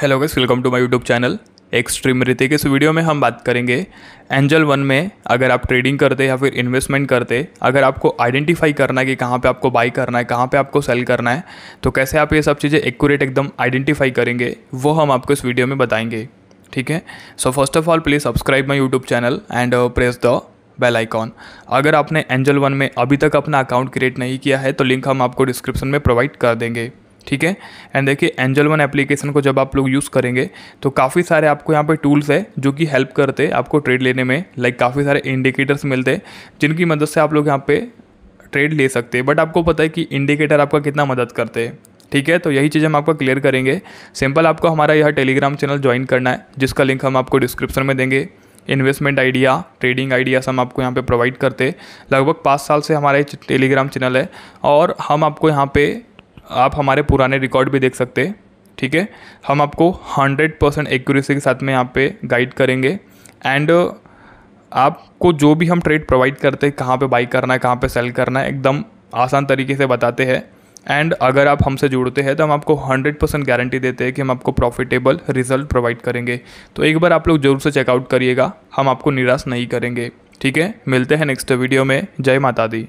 hello guys welcome to my YouTube channel extreme Hrithik इस video में हम बात करेंगे एंजल वन में अगर आप ट्रेडिंग करते या फिर इन्वेस्टमेंट करते अगर आपको आइडेंटिफाई करना है कि कहाँ पे आपको बाई करना है कहाँ पे आपको सेल करना है तो कैसे आप ये सब चीज़ें एक्यूरेट एकदम आइडेंटिफाई करेंगे वो हम आपको इस वीडियो में बताएंगे ठीक है so first of all please subscribe my YouTube channel and press the bell icon अगर आपने एंजल वन में अभी तक अपना अकाउंट क्रिएट नहीं किया है तो लिंक हम आपको डिस्क्रिप्शन में प्रोवाइड कर देंगे ठीक है एंड देखिए एंजल वन एप्लीकेशन को जब आप लोग यूज़ करेंगे तो काफ़ी सारे आपको यहाँ पे टूल्स है जो कि हेल्प करते हैं आपको ट्रेड लेने में लाइक काफ़ी सारे इंडिकेटर्स मिलते हैं जिनकी मदद से आप लोग यहाँ पे ट्रेड ले सकते हैं बट आपको पता है कि इंडिकेटर आपका कितना मदद करते हैं ठीक है तो यही चीज़ हम आपको क्लियर करेंगे सिंपल आपको हमारा यह टेलीग्राम चैनल ज्वाइन करना है जिसका लिंक हम आपको डिस्क्रिप्शन में देंगे इन्वेस्टमेंट आइडिया ट्रेडिंग आइडियाज़ हम आपको यहाँ पे प्रोवाइड करते लगभग पाँच साल से हमारा ये टेलीग्राम चैनल है और हम आपको यहाँ पे आप हमारे पुराने रिकॉर्ड भी देख सकते हैं ठीक है हम आपको 100 परसेंट एक्यूरेसी के साथ में यहाँ पे गाइड करेंगे एंड uh, आपको जो भी हम ट्रेड प्रोवाइड करते हैं कहाँ पे बाई करना है कहाँ पे सेल करना है एकदम आसान तरीके से बताते हैं एंड अगर आप हमसे जुड़ते हैं तो हम आपको 100 परसेंट गारंटी देते हैं कि हम आपको प्रॉफिटेबल रिजल्ट प्रोवाइड करेंगे तो एक बार आप लोग जरूर से चेकआउट करिएगा हम आपको निराश नहीं करेंगे ठीक है मिलते हैं नेक्स्ट वीडियो में जय माता दी